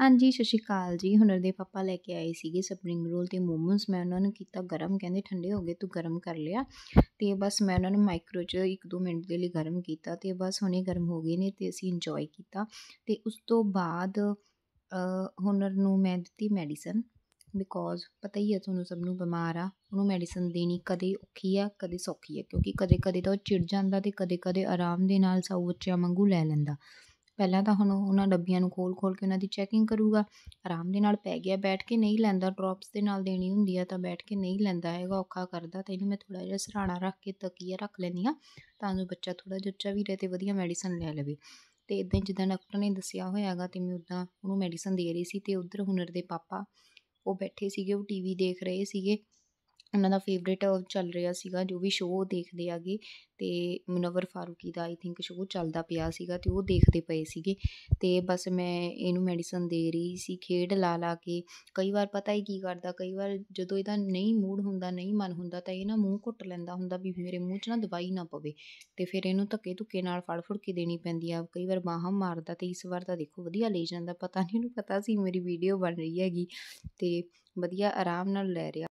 ਹਾਂਜੀ ਸਤਿ ਸ਼੍ਰੀ ਅਕਾਲ ਜੀ ਹੁਨਰ ਦੇ ਪਾਪਾ ਲੈ ਕੇ ਆਏ ਸੀਗੇ ਸਪਰਿੰਗ ਰੋਲ ਤੇ ਮੋਮੋਸ ਮੈਂ ਉਹਨਾਂ ਨੂੰ ਕੀਤਾ ਗਰਮ ਕਹਿੰਦੇ ਠੰਡੇ ਹੋ ਗਏ ਤੂੰ ਗਰਮ ਕਰ ਲਿਆ ਤੇ ਬਸ ਮੈਂ ਉਹਨਾਂ ਨੂੰ ਮਾਈਕਰੋ 'ਚ 1-2 ਮਿੰਟ ਦੇ ਲਈ ਗਰਮ ਕੀਤਾ ਤੇ ਬਸ ਹੁਣੇ ਗਰਮ ਹੋ ਗਏ ਨੇ ਤੇ ਅਸੀਂ ਇੰਜੋਏ ਕੀਤਾ ਤੇ ਉਸ ਤੋਂ ਬਾਅਦ ਹੁਨਰ ਨੂੰ ਮੈਂ ਦਿੱਤੀ ਮੈਡੀਸਨ ਬਿਕੋਜ਼ ਪਤਾ ਹੀ ਹੈ ਤੁਹਾਨੂੰ ਸਭ ਨੂੰ ਬਿਮਾਰ ਆ ਉਹਨੂੰ ਮੈਡੀਸਨ ਦੇਣੀ ਕਦੇ ਔਖੀ ਆ ਕਦੇ ਸੌਖੀ ਆ ਕਿਉਂਕਿ ਕਦੇ ਕਦੇ ਤਾਂ ਉਹ ਚਿੜ ਜਾਂਦਾ ਤੇ ਕਦੇ ਕਦੇ ਆਰਾਮ ਦੇ ਨਾਲ ਸੌ ਬੱਚਿਆਂ ਵਾਂਗੂ ਲੈ ਲੈਂਦਾ ਪਹਿਲਾਂ ਤਾਂ ਹੁਣ ਉਹਨਾਂ ਡੱਬੀਆਂ ਨੂੰ ਖੋਲ-ਖੋਲ ਕੇ ਉਹਨਾਂ ਦੀ ਚੈਕਿੰਗ ਕਰੂਗਾ ਆਰਾਮ ਦੇ ਨਾਲ ਪੈ ਗਿਆ ਬੈਠ ਕੇ ਨਹੀਂ ਲੈਂਦਾ ਡ੍ਰੌਪਸ ਦੇ ਨਾਲ ਦੇਣੀ ਹੁੰਦੀ ਆ ਤਾਂ ਬੈਠ ਕੇ ਨਹੀਂ ਲੈਂਦਾ ਹੈਗਾ ਔਖਾ ਕਰਦਾ ਤਾਂ ਇਹਨੂੰ ਮੈਂ ਥੋੜਾ ਜਿਹਾ ਸਰਾਣਾ ਰੱਖ ਕੇ ਤਕੀਆ ਰੱਖ ਲੈਨੀ ਆ ਤਾਂ ਜੋ ਬੱਚਾ ਥੋੜਾ ਜੁੱਚਾ ਵੀ ਰਹੇ ਤੇ ਵਧੀਆ ਮੈਡੀਸਨ ਲੈ ਲਵੇ ਤੇ ਇਦਾਂ ਜਿੱਦਾਂ ਡਾਕਟਰ ਨੇ ਦੱਸਿਆ ਹੋਇਆਗਾ ਤੇ ਮੈਂ ਉਦਾਂ ਉਹਨੂੰ ਮੈਡੀਸਨ ਦੇ ਰਹੀ ਸੀ ਤੇ ਉਧਰ ਹੁਨਰ ਦੇ ਪਾਪਾ ਉਹ ਬੈਠੇ ਸੀਗੇ ਉਹ ਟੀਵੀ ਦੇਖ ਰਹੇ ਸੀਗੇ ਉਹਨਾਂ ਦਾ ਫੇਵਰਿਟ ਚੱਲ ਰਿਹਾ ਸੀਗਾ ਜੋ ਵੀ ਸ਼ੋਅ ਦੇਖਦੇ ਆਗੇ ਤੇ ਮਨਵਰ ਫਾਰੂਕੀ ਦਾ ਆਈ ਥਿੰਕ ਸ਼ੋਅ ਚੱਲਦਾ ਪਿਆ ਸੀਗਾ ਤੇ ਉਹ ਦੇਖਦੇ ਪਏ ਸੀਗੇ ਤੇ ਬਸ ਮੈਂ ਇਹਨੂੰ ਮੈਡੀਸਨ ਦੇ ਰਹੀ ਸੀ ਖੇਡ ਲਾ ਲਾ ਕੇ ਕਈ ਵਾਰ ਪਤਾ ਹੀ ਕੀ ਕਰਦਾ ਕਈ ਵਾਰ ਜਦੋਂ ਇਹਦਾ ਨਹੀਂ ਮੂਡ ਹੁੰਦਾ ਨਹੀਂ ਮਨ ਹੁੰਦਾ ਤਾਂ ਇਹ ਨਾ ਮੂੰਹ ਘੁੱਟ ਲੈਂਦਾ ਹੁੰਦਾ ਵੀ ਮੇਰੇ ਮੂੰਹ 'ਚ ਨਾ ਦਵਾਈ ਨਾ ਪਵੇ ਤੇ ਫਿਰ ਇਹਨੂੰ ਧੱਕੇ ਧੁੱਕੇ ਨਾਲ ਫੜ ਫੜ ਕੇ ਦੇਣੀ ਪੈਂਦੀ ਆ ਕਈ ਵਾਰ ਬਾਹਾਂ ਮਾਰਦਾ ਤੇ ਇਸ ਵਾਰ ਤਾਂ ਦੇਖੋ ਵਧੀਆ ਲੈ ਜਾਂਦਾ ਪਤਾ ਨਹੀਂ ਇਹਨੂੰ ਪਤਾ ਸੀ ਮੇਰੀ ਵੀਡੀਓ ਬਣ ਰਹੀ ਹੈਗੀ ਤੇ ਵਧੀਆ ਆਰਾਮ ਨਾਲ ਲੈ ਰਿਹਾ